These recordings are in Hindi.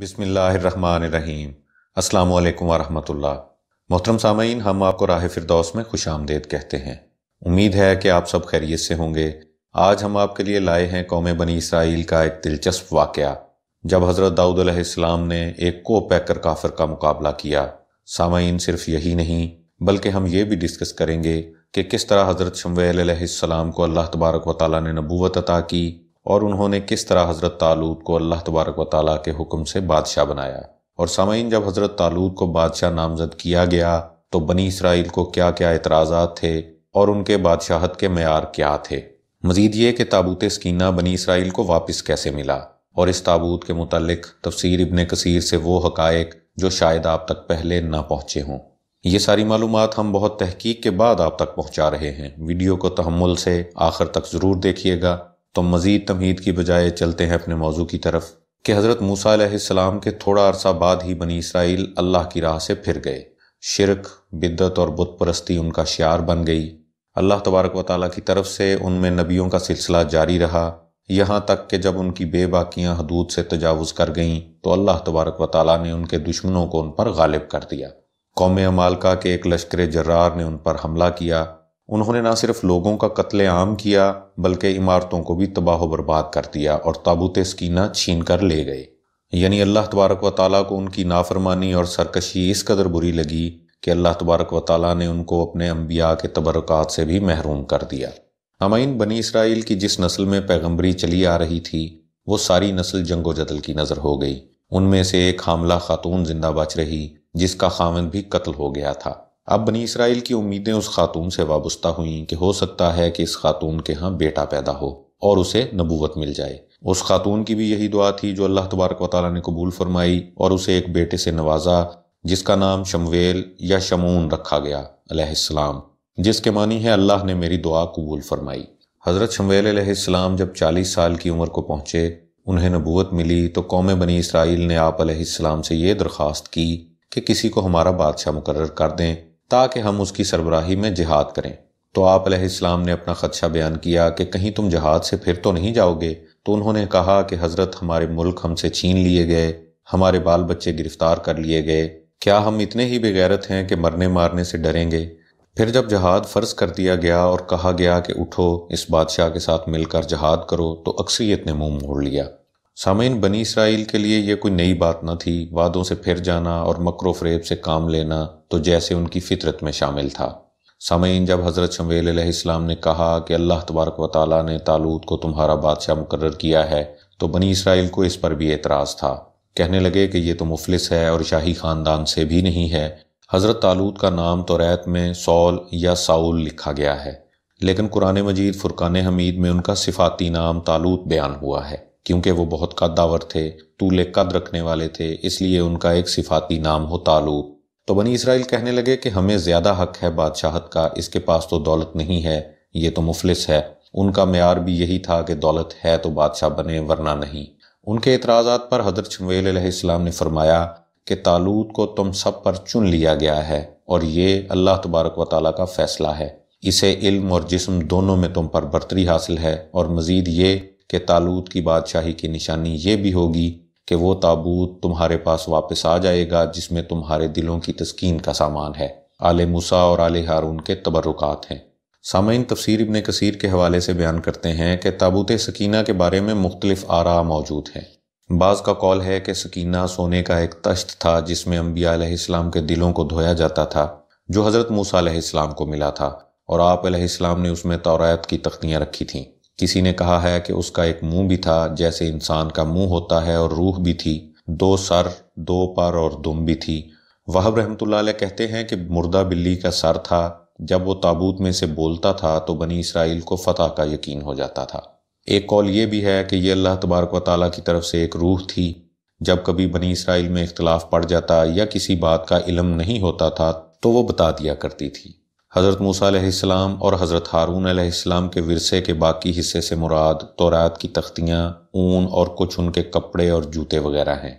बिसमीम् अल्लाम वरहमतुल्ला मोहतरम सामीन हम आपको राह फिरदौस में खुश आमदेद कहते हैं उम्मीद है कि आप सब खैरियत से होंगे आज हम आपके लिए लाए हैं कौम बनी इसराइल का एक दिलचस्प वाक़ जब हज़रत दाऊद अलैहिस्सलाम ने एक को पैकर काफिर का मुकाबला किया सामीन सिर्फ यही नहीं बल्कि हम ये भी डिस्कस करेंगे कि किस तरह हज़रत शमवेल को अल्लाह तबारक व ने नबूत अता की और उन्होंने किस तरह हज़रत तालूत को अल्लाह तबारक व ताली के हुक्म से बादशाह बनाया और सामीन जब हज़रत तालूत को बादशाह नामजद किया गया तो बनी इसराइल को क्या क्या एतराज़ा थे और उनके बादशाहत के मैार क्या थे मजीद ये कि ताबूत स्कीना बनी इसराइल को वापस कैसे मिला और इस ताबूत के मुतलक तफसीर इबन कसीर से वो हक जो शायद आप तक पहले ना पहुँचे हों ये सारी मालूम हम बहुत तहकीक के बाद आप तक पहुँचा रहे हैं वीडियो को तहमुल से आखिर तक ज़रूर देखिएगा तो मज़ीद तमहीद की बजाय चलते हैं अपने मौजू की तरफ कि हज़रत मूसा सलाम के थोड़ा अरसा बाद ही बनी इसराइल अल्लाह की राह से फिर गए शिरक बिद्दत और बुत परस्ती उनका शार बन गई अल्लाह तबारक व ताली की तरफ से उनमें नबियों का सिलसिला जारी रहा यहाँ तक कि जब उनकी बेबाकियाँ हदूद से तजावज़ कर गईं तो अल्लाह तबारक व ताली ने उनके दुश्मनों को उन पर गालिब कर दिया कौम अमालका के एक लश्कर जर्रार ने उन पर हमला किया उन्होंने ना सिर्फ लोगों का कत्ल आम किया बल्कि इमारतों को भी तबाह बर्बाद कर दिया और ताबूत स्कीना छीन कर ले गए यानी अल्लाह तबारक व ताली को उनकी नाफरमानी और सरकशी इस कदर बुरी लगी कि अल्लाह तबारक व ताली ने उनको अपने अम्बिया के तबरक़ात से भी महरूम कर दिया हमाइन बनी इसराइल की जिस नस्ल में पैगम्बरी चली आ रही थी वो सारी नस्ल जंगो जदल की नज़र हो गई उनमें से एक हामला खातून जिंदा बच रही जिसका खामन भी कत्ल हो गया था अब बनी इसराइल की उम्मीदें उस खातून से वाबस्ता हुईं कि हो सकता है कि इस खातून के यहाँ बेटा पैदा हो और उसे नबूवत मिल जाए उस खातून की भी यही दुआ थी जो अल्लाह तबारक वाली ने कबूल फरमाई और उसे एक बेटे से नवाजा जिसका नाम शमवेल या शमून रखा गया अलैहिस्सलाम जिसके मानी है अल्लाह ने मेरी दुआ कबूल फरमाई हज़रत शमवेल अलैहिस्सलाम जब चालीस साल की उम्र को पहुँचे उन्हें नबूत मिली तो कौम बनी इसराइल ने आप अलैहिस्सलाम से ये दरख्वास्त की कि किसी को हमारा बादशाह मुकर कर दें ताकि हम उसकी सरबराही में जिहाद करें तो आप आपलाम ने अपना खदशा बयान किया कि कहीं तुम जहाद से फिर तो नहीं जाओगे तो उन्होंने कहा कि हज़रत हमारे मुल्क हमसे छीन लिए गए हमारे बाल बच्चे गिरफ्तार कर लिए गए क्या हम इतने ही बेगैरत हैं कि मरने मारने से डरेंगे फिर जब जहाद फ़र्ज कर दिया गया और कहा गया कि उठो इस बादशाह के साथ मिलकर जहाद करो तो अक्सरियत ने मुंह मोड़ लिया सामीन बनी इसराइल के लिए यह कोई नई बात न थी वादों से फिर जाना और मकरो फरेब से काम लेना तो जैसे उनकी फितरत में शामिल था सामीन जब हज़रत शमेल इस्लाम ने कहा कि अल्लाह तबारक व ताली ने तालूद को तुम्हारा बादशाह मुकर किया है तो बनी इसराइल को इस पर भी एतराज़ था कहने लगे कि ये तो मुफलिस है और शाही ख़ानदान से भी नहीं है हज़रत तालूत का नाम तो रैत में सौल या साउल लिखा गया है लेकिन कुरान मजीद फ़ुरक़ान हमीद में उनका सिफाती नाम तालूत बयान हुआ है क्योंकि वो बहुत कद्दावर थे तूले कद रखने वाले थे इसलिए उनका एक सिफाती नाम हो तालूत तो बनी इसराइल कहने लगे कि हमें ज़्यादा हक है बादशाहत का इसके पास तो दौलत नहीं है ये तो मुफलिस है उनका मैार भी यही था कि दौलत है तो बादशाह बने वरना नहीं उनके एतराज़ात पर हजरत शनवेल ने फरमाया कि तालूत को तुम सब पर चुन लिया गया है और ये अल्लाह तबारक व ताली का फ़ैसला है इसे इल्म और जिस्म दोनों में तुम पर बरतरी हासिल है और मज़ीद ये कि तालूत की बादशाही की निशानी ये भी होगी कि वो ताबूत तुम्हारे पास वापस आ जाएगा जिसमें तुम्हारे दिलों की तस्कीन का सामान है आले मूसा और आले हारून के तबरुकात हैं सामीन तफसर इबन कसर के हवाले से बयान करते हैं कि ताबूत सकीना के बारे में मुख्तलिफ आरा मौजूद हैं बाज़ का कौल है कि सकीना सोने का एक तश्त था जिसमें अम्बियालाम के दिलों को धोया जाता था जो हज़रत मूसा को मिला था और आप ने उसमें तौरात की तख्तियाँ रखी थीं किसी ने कहा है कि उसका एक मुंह भी था जैसे इंसान का मुंह होता है और रूह भी थी दो सर दो पर और दुम भी थी वाहब रहमतुल्लाह कहते हैं कि मुर्दा बिल्ली का सर था जब वो ताबूत में से बोलता था तो बनी इसराइल को फतह का यकीन हो जाता था एक कौल ये भी है कि यह अल्लाह तबारक वाली की तरफ से एक रूह थी जब कभी बनी इसराइल में इख्तलाफ पड़ जाता या किसी बात का इलम नहीं होता था तो वो बता दिया करती थी हज़रत मूसा और हज़रत हारून के विरसे के बाकी हिस्से से मुराद तोरात की तख्तियाँ ऊन और कुछ उनके कपड़े और जूते वगैरह हैं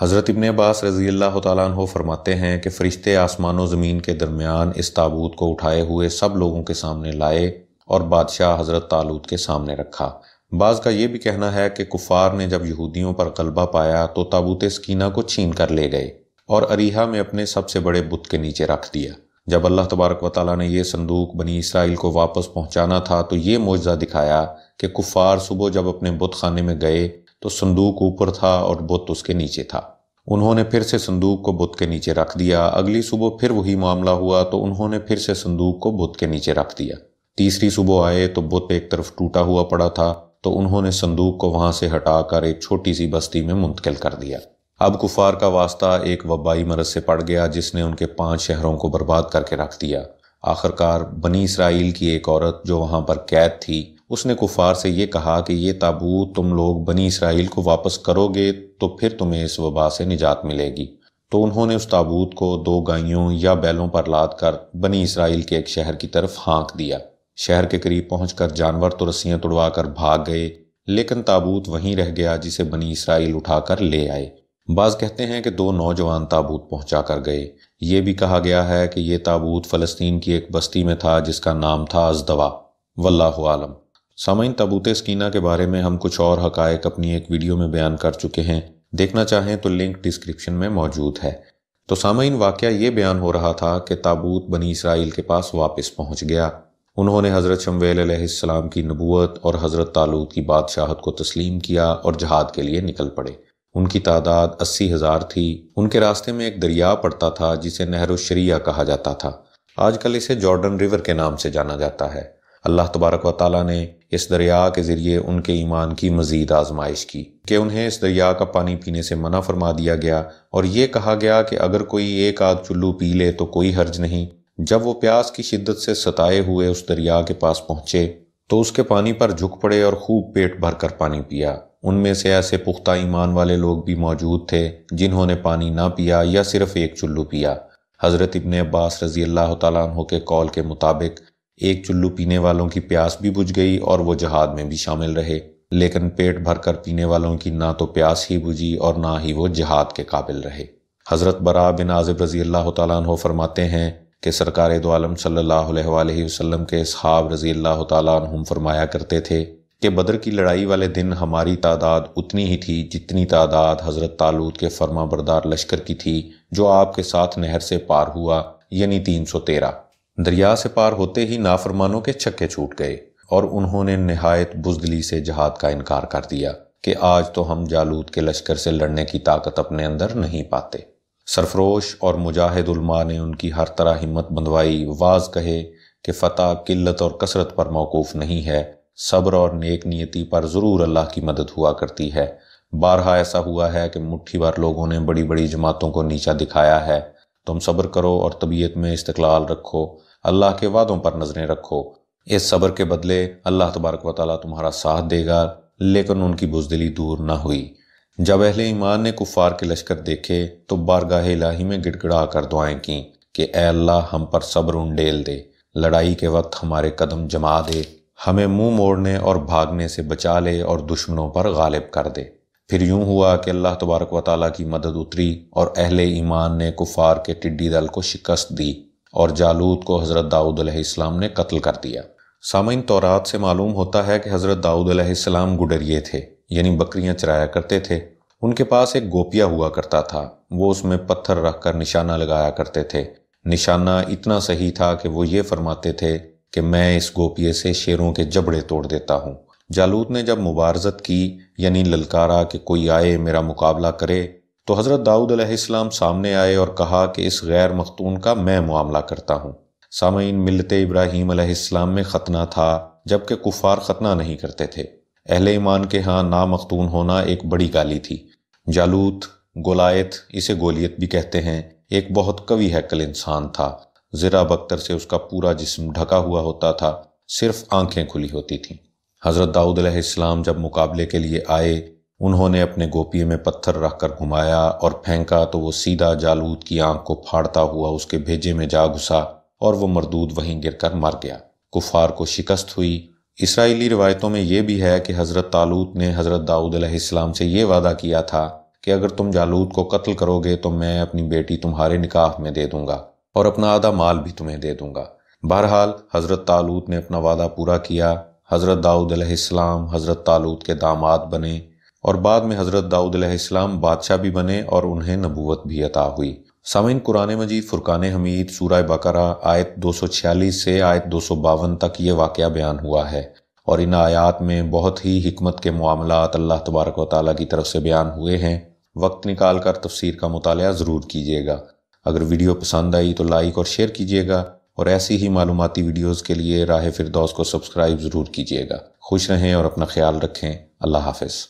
हज़रत इबन अब्बास रज़ी अल्लाह तु फरमाते हैं कि फ़रिश्ते आसमान ज़मीन के दरमियान इस ताबूत को उठाए हुए सब लोगों के सामने लाए और बादशाह हज़रत तालूत के सामने रखा बाज़ का ये भी कहना है कि कुफ़ार ने जब यहूदियों पर गलबा पाया तो ताबूत स्कीना को छीन कर ले गए और अरीहा में अपने सबसे बड़े बुत के नीचे रख दिया जब अल्लाह तबारक व ताली ने यह संदूक बनी इसराइल को वापस पहुँचाना था तो ये मुआजा दिखाया कि कुफ़ार सुबह जब अपने बुत खाने में गए तो संदूक ऊपर था और बुत उसके नीचे था उन्होंने फिर से संदूक को बुत के नीचे रख दिया अगली सुबह फिर वही मामला हुआ तो उन्होंने फिर से संदूक को बुत के नीचे रख दिया तीसरी सुबह आए तो बुत एक तरफ टूटा हुआ पड़ा था तो उन्होंने संदूक को वहाँ से हटाकर एक छोटी सी बस्ती में मुंतकिल कर दिया अब कुफार का वास्ता एक वबाई मरज से पड़ गया जिसने उनके पांच शहरों को बर्बाद करके रख दिया आखिरकार बनी इसराइल की एक औरत जो वहां पर कैद थी उसने कुफार से यह कहा कि ये ताबूत तुम लोग बनी इसराइल को वापस करोगे तो फिर तुम्हें इस वबा से निजात मिलेगी तो उन्होंने उस ताबूत को दो गायों या बैलों पर लाद कर बनी इसराइल के एक शहर की तरफ हाँक दिया शहर के करीब पहुंचकर जानवर तो रस्सियां तुड़वा कर भाग गए लेकिन ताबूत वहीं रह गया जिसे बनी इसराइल उठाकर ले आए बाज कहते हैं कि दो नौजवान ताबूत पहुंचा कर गए ये भी कहा गया है कि ये ताबूत फ़लस्तीन की एक बस्ती में था जिसका नाम था अजदवा वल्लाह आलम सामयन ताबूत स्कीना के बारे में हम कुछ और हकायक अपनी एक वीडियो में बयान कर चुके हैं देखना चाहें तो लिंक डिस्क्रिप्शन में मौजूद है तो सामयन वाक़ ये बयान हो रहा था कि ताबूत बनी इसराइल के पास वापस पहुंच गया उन्होंने हज़रत शमवेल की नबूत और हज़रत तालूत की बादशाहत को तस्लीम किया और जहाद के लिए निकल पड़े उनकी तादाद अस्सी हज़ार थी उनके रास्ते में एक दरिया पड़ता था जिसे नहर शरिया कहा जाता था आजकल इसे जॉर्डन रिवर के नाम से जाना जाता है अल्लाह तबारक व ताली ने इस दरिया के ज़रिए उनके ईमान की मज़ीद आजमाइश की कि उन्हें इस दरिया का पानी पीने से मना फरमा दिया गया और ये कहा गया कि अगर कोई एक आध चुल्लू पी ले तो कोई हर्ज नहीं जब वो प्यास की शिद्दत से सताए हुए उस दरिया के पास पहुँचे तो उसके पानी पर झुक पड़े और खूब पेट भर कर पानी पिया उनमें से ऐसे पुख्ता ईमान वाले लोग भी मौजूद थे जिन्होंने पानी ना पिया या सिर्फ एक चुल्लू पिया हज़रत इबन अब्बास रजी अल्लाह तु के कौल के मुताबिक एक चुल्लू पीने वालों की प्यास भी बुझ गई और वो जहाद में भी शामिल रहे लेकिन पेट भर कर पीने वालों की ना तो प्यास ही बुझी और ना ही वो जहाद के काबिल रहे हज़रत बरा बिन आज़िब रजी अल्लाह तु फरमाते हैं कि सरकार दो आलम सल्ला वसम के सहाब रजी अल्लाह तुम फरमाया करते थे कि बदर की लड़ाई वाले दिन हमारी तादाद उतनी ही थी जितनी तादाद हज़रत तालूद के फर्मा बरदार लश्कर की थी जो आपके साथ नहर से पार हुआ यानी तीन सौ तेरह दरिया से पार होते ही नाफरमानों के छक्के छूट गए और उन्होंने नहायत बुजदली से जहाद का इनकार कर दिया कि आज तो हम जालूद के लश्कर से लड़ने की ताकत अपने अंदर नहीं पाते सरफरोश और मुजाहिद उलमा ने उनकी हर तरह हिम्मत बंधवाई वाज कहे कि फ़तह किल्लत और कसरत पर मौकूफ़ नहीं है सब्र और नेक नियति पर ज़रूर अल्लाह की मदद हुआ करती है बारहा ऐसा हुआ है कि मुट्ठी भर लोगों ने बड़ी बड़ी जमातों को नीचा दिखाया है तुम सब्र करो और तबीयत में इस्तलाल रखो अल्लाह के वादों पर नज़रें रखो इस सब्र के बदले अल्लाह तबारक व तुम्हारा साथ देगा लेकिन उनकी बुजदिली दूर ना हुई जब अहले ईमान ने कुफ़ार के लश्कर देखे तो बारगाह इलाही में गिड़गड़ा कर दुआएं की कि अल्लाह हम पर सब्र उंडेल दे लड़ाई के वक्त हमारे कदम जमा दे हमें मुंह मोड़ने और भागने से बचा ले और दुश्मनों पर गालिब कर दे फिर यूं हुआ कि अल्लाह तबारक व ताली की मदद उतरी और अहले ईमान ने कुफार के टिड्डी दल को शिकस्त दी और जालूद को हज़रत दाऊद इस्लाम ने कत्ल कर दिया सामिन तौरात से मालूम होता है कि हज़रत दाऊद इस्लाम गुडरिए थे यानी बकरियां चराया करते थे उनके पास एक गोपिया हुआ करता था वो उसमें पत्थर रख कर निशाना लगाया करते थे निशाना इतना सही था कि वो ये फरमाते थे कि मैं इस गोपिये से शेरों के जबड़े तोड़ देता हूँ जालूत ने जब मुबारजत की यानी ललकारा कि कोई आए मेरा मुकाबला करे तो हज़रत दाऊद अलैहिस्सलाम सामने आए और कहा कि इस गैर मखतून का मैं मामला करता हूँ सामीन मिलत इब्राहिम अलैहिस्सलाम में ख़तना था जबकि कुफार ख़तना नहीं करते थे अहले ईमान के यहाँ नामखतून होना एक बड़ी गाली थी जालूत गोलायत इसे गोलियत भी कहते हैं एक बहुत कवि हैकल इंसान था ज़रा बख्तर से उसका पूरा जिस्म ढका हुआ होता था सिर्फ आंखें खुली होती थीं हज़रत दाऊद इस्लाम जब मुकाबले के लिए आए उन्होंने अपने गोपिये में पत्थर रखकर घुमाया और फेंका तो वो सीधा जालूद की आंख को फाड़ता हुआ उसके भेजे में जा घुसा और वो मरदूद वहीं गिरकर मर गया कुफार को शिकस्त हुई इसराइली रिवायतों में यह भी है कि हज़रत तालूत ने हज़रत दाऊद अलैहिस्सलाम से यह वादा किया था कि अगर तुम जालूद को कत्ल करोगे तो मैं अपनी बेटी तुम्हारे निकाह में दे दूंगा और अपना आधा माल भी तुम्हें दे दूंगा बहरहाल हज़रत तालूत ने अपना वादा पूरा किया हज़रत दाऊद अलैहिस्सलाम हज़रत तालूत के दामाद बने और बाद में हज़रत दाऊद अलैहिस्सलाम बादशाह भी बने और उन्हें नबूवत भी अता हुई सामिन कुरान मजीद फ़ुरकान हमीद सूरा बकरा आयत 246 से आयत दो तक ये वाक़ बयान हुआ है और इन आयात में बहुत ही हमत के मामला अल्लाह तबारक वाली की तरफ से बयान हुए हैं वक्त निकाल कर तफसीर का मताल ज़रूर कीजिएगा अगर वीडियो पसंद आई तो लाइक और शेयर कीजिएगा और ऐसी ही मालूमती वीडियोज़ के लिए राह फिरदौस को सब्सक्राइब ज़रूर कीजिएगा खुश रहें और अपना ख्याल रखें अल्लाह हाफिज़